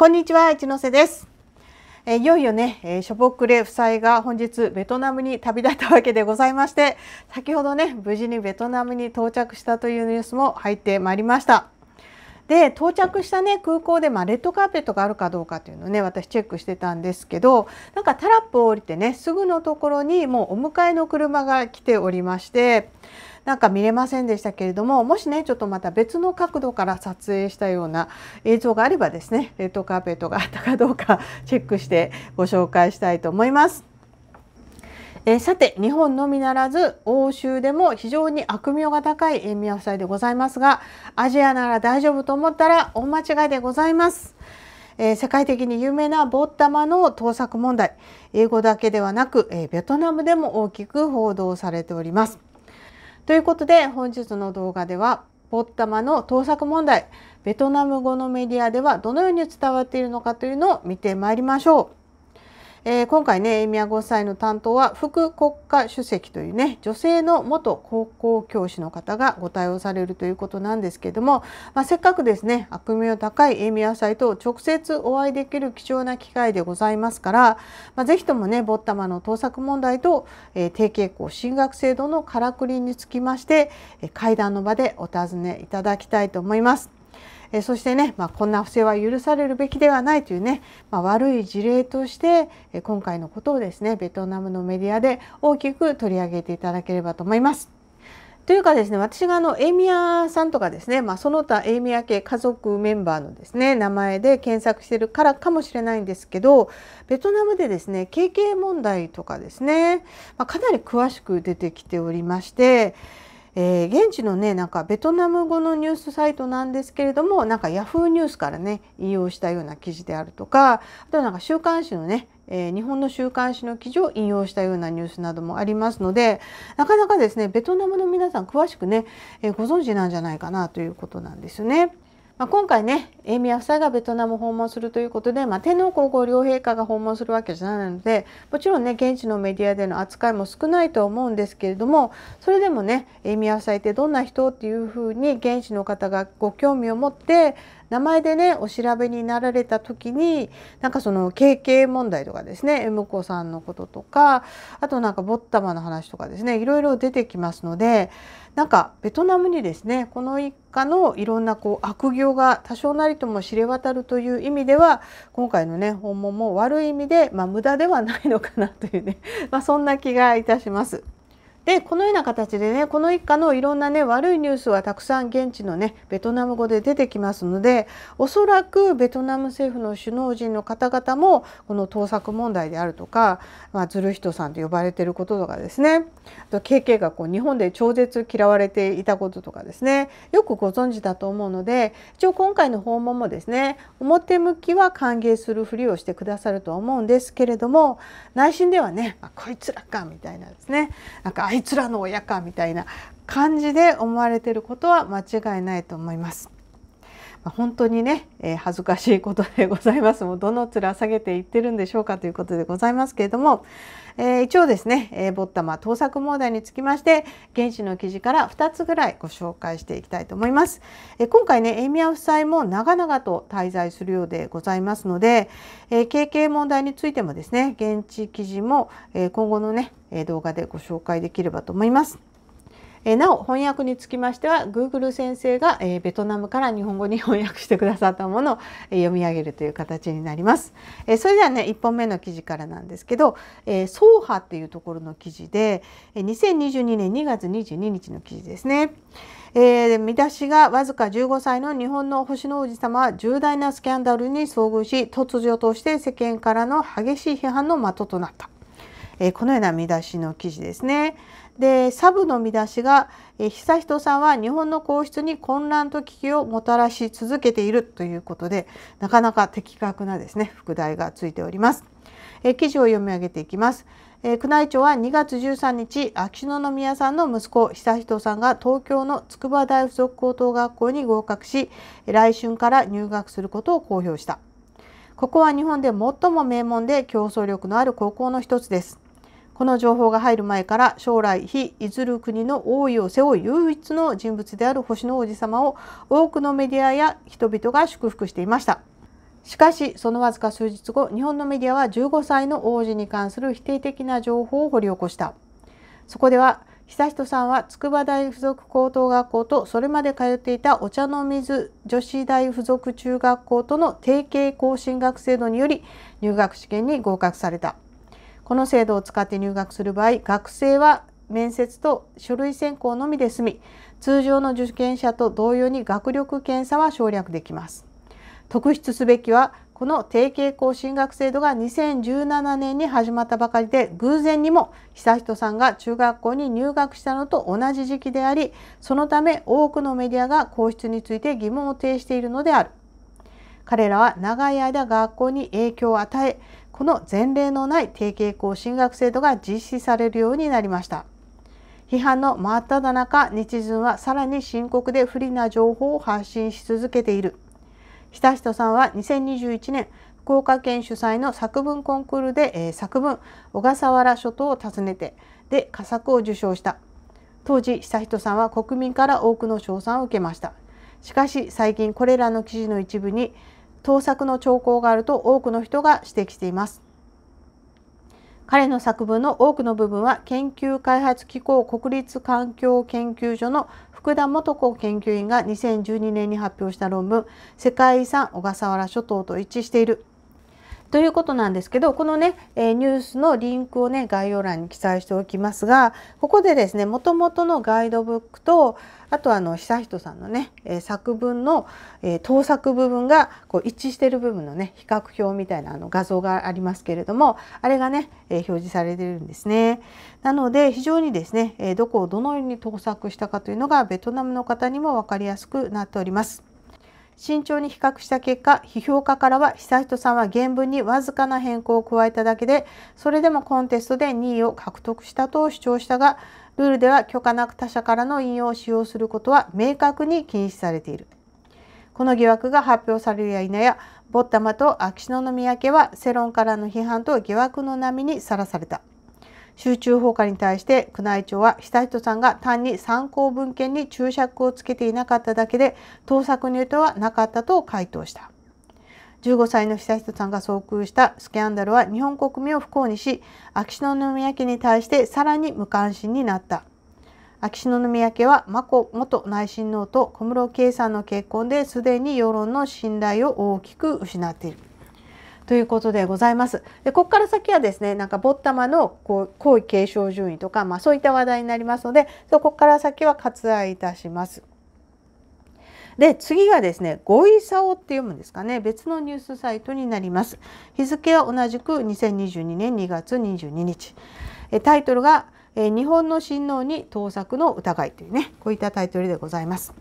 こんにちは一ノ瀬です。えいよいよね、えー、ショボクレ夫妻が本日ベトナムに旅立ったわけでございまして先ほどね無事にベトナムに到着したというニュースも入ってまいりました。で到着したね空港で、まあ、レッドカーペットがあるかどうかというのをね私チェックしてたんですけどなんかタラップを降りてねすぐのところにもうお迎えの車が来ておりましてなんか見れませんでしたけれどももしねちょっとまた別の角度から撮影したような映像があればですねレッドカーペットがあったかどうか チェックしてご紹介したいと思います。えー、さて日本のみならず欧州でも非常に悪名が高いミア夫妻でございますがアジアなら大丈夫と思ったら大間違いでございます。えー、世界的に有名なボッタマの盗作問題英語だけではなく、えー、ベトナムでも大きく報道されております。ということで本日の動画ではポッタマの盗作問題ベトナム語のメディアではどのように伝わっているのかというのを見てまいりましょう。えー、今回ねご5歳の担当は副国家主席というね女性の元高校教師の方がご対応されるということなんですけども、まあ、せっかくですね悪名高い宮祭と直接お会いできる貴重な機会でございますから、まあ、ぜひともねボッタマの盗作問題と、えー、低傾向進学制度のからくりにつきまして会談の場でお尋ねいただきたいと思います。えそしてね、まあ、こんな不正は許されるべきではないというね、まあ、悪い事例として、え今回のことをですねベトナムのメディアで大きく取り上げていただければと思います。というかですね私があのエミアさんとかですね、まあ、その他エミア系家族メンバーのですね名前で検索してるからかもしれないんですけどベトナムでですね経験問題とかですね、まあ、かなり詳しく出てきておりましてえー、現地のねなんかベトナム語のニュースサイトなんですけれどもなんかヤフーニュースからね引用したような記事であるとかあとはなんか週刊誌のね、えー、日本の週刊誌の記事を引用したようなニュースなどもありますのでなかなかですねベトナムの皆さん詳しくね、えー、ご存知なんじゃないかなということなんですよね。まあ、今回ね、エミア夫妻がベトナムを訪問するということで、まあ、天皇皇后両陛下が訪問するわけじゃないので、もちろんね、現地のメディアでの扱いも少ないと思うんですけれども、それでもね、エミア夫妻ってどんな人っていうふうに現地の方がご興味を持って、名前でね、お調べになられた時に、なんかその経験問題とかですね、M 子さんのこととか、あとなんかボッタマの話とかですね、いろいろ出てきますので、なんかベトナムにですね、この家のいろんなこう悪行が多少なりとも知れ渡るという意味では今回のね訪問も悪い意味で、まあ、無駄ではないのかなというね、まあ、そんな気がいたします。でこのような形でねこの一家のいろんなね悪いニュースはたくさん現地のねベトナム語で出てきますのでおそらくベトナム政府の首脳陣の方々もこの盗作問題であるとか、まあ、ずる人さんと呼ばれてることとかですねあと KK がこう日本で超絶嫌われていたこととかですねよくご存知だと思うので一応今回の訪問もですね表向きは歓迎するふりをしてくださると思うんですけれども内心ではね、まあ、こいつらかみたいなですねなんかいつらの親かみたいな感じで思われてることは間違いないと思います。本当にね、えー、恥ずかしいことでございますもうどの面下げていってるんでしょうかということでございますけれども、えー、一応ですね、えー、ボッタマ盗作問題につきまして現地の記事から2つぐらいご紹介していきたいと思います。えー、今回ねエミア夫妻も長々と滞在するようでございますので、えー、KK 問題についてもですね現地記事も、えー、今後のね動画でご紹介できればと思います。えなお翻訳につきましては Google 先生が、えベトナムから日本語に翻訳してくださったものを、え読み上げるという形になります。えそれではね1本目の記事からなんですけど「えー、総派」っていうところの記事で2022年2月22日の記事ですね。えー、見出しがわずか15歳の日本の星の王子様は重大なスキャンダルに遭遇し突如として世間からの激しい批判の的となった。えこのような見出しの記事ですね。でサブの見出しが「え悠仁さんは日本の皇室に混乱と危機をもたらし続けている」ということでなかなか的確なですね副題がついております。え記事を読み上げていきます。え宮内庁は2月13日秋篠宮さんの息子悠仁さんが東京の筑波大附属高等学校に合格し来春から入学することを公表したここは日本で最も名門で競争力のある高校の一つですこの情報が入る前から将来非いずる国の王位を背負う唯一の人物である星の王子様を多くのメディアや人々が祝福していました。しかしそのわずか数日後日本のメディアは15歳の王子に関する否定的な情報を掘り起こした。そこでは悠仁さんは筑波大附属高等学校とそれまで通っていたお茶の水女子大附属中学校との提携更新学制度により入学試験に合格された。この制度を使って入学する場合、学生は面接と書類選考のみで済み、通常の受験者と同様に学力検査は省略できます。特筆すべきは、この定型校進学制度が2017年に始まったばかりで、偶然にも悠仁さんが中学校に入学したのと同じ時期であり、そのため多くのメディアが皇室について疑問を呈しているのである。彼らは長い間学校に影響を与えこの前例のない提携校進学制度が実施されるようになりました。批判の真っ只中、日銀はさらに深刻で不利な情報を発信し続けている。久人さんは2021年、福岡県主催の作文コンクールで、えー、作文「小笠原諸島を訪ねて」で佳作を受賞した当時悠仁さんは国民から多くの賞賛を受けましたしかし最近これらの記事の一部に盗作の兆候があると多くの人が指摘しています。彼の作文の多くの部分は研究開発機構国立環境研究所の福田元子研究員が2012年に発表した論文「世界遺産小笠原諸島と一致している」ということなんですけどこのね、えニュースのリンクをね概要欄に記載しておきますがここでですねもともとのガイドブックとあとあの久人さんのね、え作文の、え盗作部分がこう一致してる部分のね比較表みたいなあの画像がありますけれどもあれがね、え表示されてるんですね。なので非常にですね、えどこをどのように盗作したかというのがベトナムの方にも分かりやすくなっております。慎重に比較した結果批評家からは悠仁さんは原文にわずかな変更を加えただけでそれでもコンテストで2位を獲得したと主張したがルールでは許可なく他者からの引用を使用することは明確に禁止されている。この疑惑が発表されるや否やボッタマと秋篠宮家は世論からの批判と疑惑の波にさらされた。集中放火に対して宮内庁は悠仁さんが単に参考文献に注釈をつけていなかっただけで盗作によってはなかったと回答した。15歳の悠仁さんが遭遇したスキャンダルは日本国民を不幸にし秋篠宮家に対してさらに無関心になった。秋篠宮家は眞子元内親王と小室圭さんの結婚ですでに世論の信頼を大きく失っている。ということでございます。でここから先はですねなんかボッタマのこう皇位継承順位とか、まあ、そういった話題になりますのでそこから先は割愛いたします。で次がですね「ごいさお」って読むんですかね別のニュースサイトになります。日付は同じく2022年2月22日。タイトルが「日本の親王に盗作の疑い」というねこういったタイトルでございます。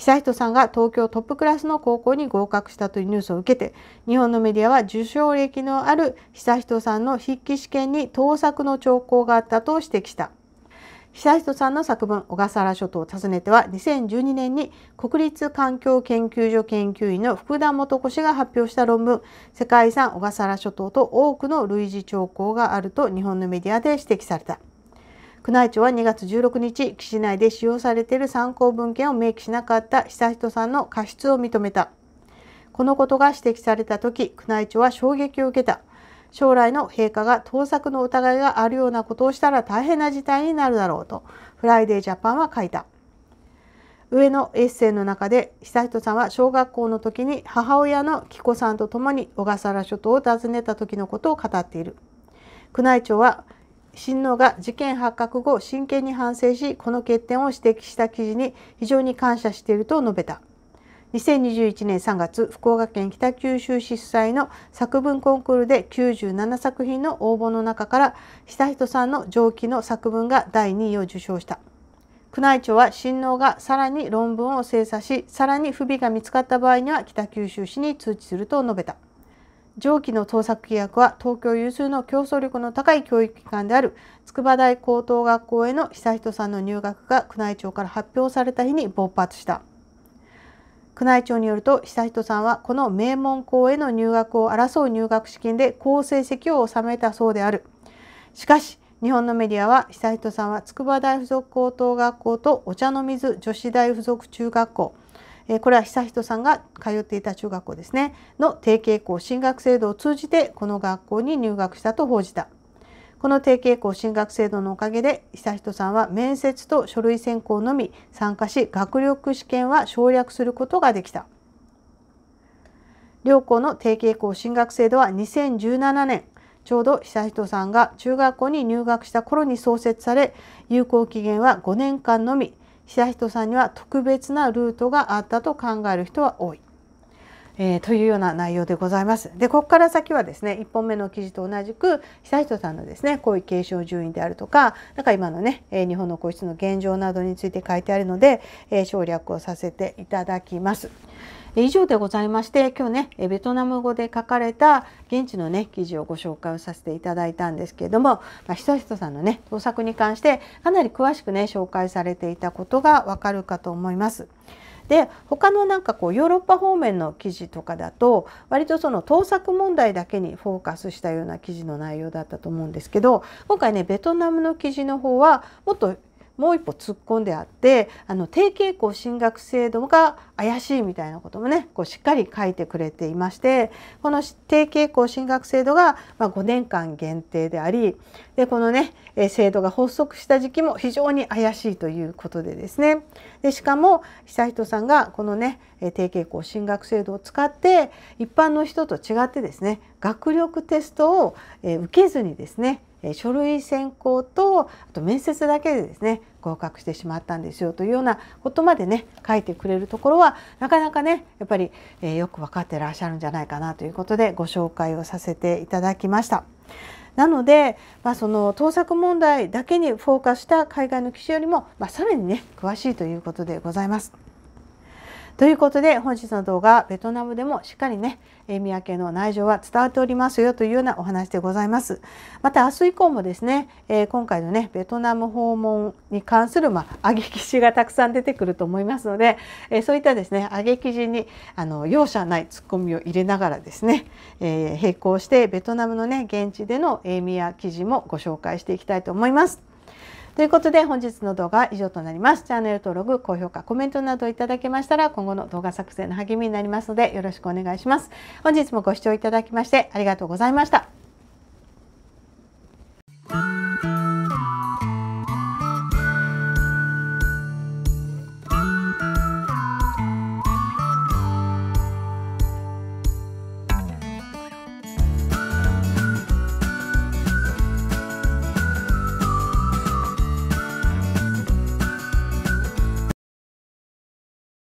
悠仁さんが東京トップクラスの高校に合格したというニュースを受けて日本のメディアは受賞歴のある悠仁さんの筆記試験に盗作の兆候があったと指摘した。悠仁さんの作文「小笠原諸島を訪ねては」2012年に国立環境研究所研究員の福田元子氏が発表した論文「世界遺産小笠原諸島と多くの類似兆候がある」と日本のメディアで指摘された。宮内庁は2月16日岸内で使用されている参考文献を明記しなかった悠仁さんの過失を認めたこのことが指摘された時宮内庁は衝撃を受けた将来の陛下が盗作の疑いがあるようなことをしたら大変な事態になるだろうとフライデージャパンは書いた上のエッセイの中で悠仁さんは小学校の時に母親の紀子さんと共に小笠原諸島を訪ねた時のことを語っている宮内庁は親王が事件発覚後真剣に反省しこの欠点を指摘した記事に非常に感謝していると述べた2021年3月福岡県北九州市主催の作文コンクールで97作品の応募の中から下人さんの上記の作文が第2位を受賞した宮内庁は親王がさらに論文を精査しさらに不備が見つかった場合には北九州市に通知すると述べた。上記の盗作規約は東京有数の競争力の高い教育機関である筑波大高等学校への悠仁さんの入学が宮内庁から発表された日に勃発した宮内庁によると悠仁さんはこの名門校への入学を争う入学資金で好成績を収めたそうであるしかし日本のメディアは悠仁さんは筑波大附属高等学校とお茶の水女子大附属中学校これは悠仁さんが通っていた中学校ですねの提携校進学制度を通じてこの学校に入学したと報じたこの提携校進学制度のおかげで悠仁さんは面接と書類選考のみ参加し学力試験は省略することができた両校の提携校進学制度は2017年ちょうど悠仁さんが中学校に入学した頃に創設され有効期限は5年間のみ悠仁さんには特別なルートがあったと考える人は多い。えー、というような内容でございます。でここから先はですね1本目の記事と同じく悠仁さんのですね皇位継承順位であるとかなんか今のね、え日本の皇室の現状などについて書いてあるので、え省略をさせていただきます。以上でございまして今日ねベトナム語で書かれた現地のね記事をご紹介をさせていただいたんですけれども、まあ、ひ々さんのね盗作に関してかなり詳しくね紹介されていたことがわかるかと思います。で他のなんかこうヨーロッパ方面の記事とかだと割とその盗作問題だけにフォーカスしたような記事の内容だったと思うんですけど今回ねベトナムの記事の方はもっともう一歩突っ込んであってあの低傾向進学制度が怪しいみたいなこともねこうしっかり書いてくれていましてこの低傾向進学制度が、まあ、5年間限定でありでこのね制度が発足した時期も非常に怪しいということでですねでしかも悠仁さんがこのね低傾向進学制度を使って一般の人と違ってですね学力テストを、え受けずにですね書類選考とあと面接だけでですね合格してしまったんですよというようなことまでね書いてくれるところはなかなかねやっぱり、えよく分かってらっしゃるんじゃないかなということでご紹介をさせていただきました。なので、まあ、その盗作問題だけにフォーカスした海外の記事よりも、まあ、さらにね詳しいということでございます。ということで本日の動画ベトナムでもしっかりね三宅の内情は伝わっておりますよというようなお話でございます。また明日以降もですね、えー、今回のねベトナム訪問に関するまあ上げ記事がたくさん出てくると思いますので、えー、そういったですね上げ記事にあの容赦ないツッコミを入れながらですね、えー、並行してベトナムのね現地でのエーミア記事もご紹介していきたいと思います。ということで本日の動画は以上となります。チャンネル登録、高評価、コメントなどいただけましたら今後の動画作成の励みになりますのでよろしくお願いします。本日もご視聴いただきましてありがとうございました。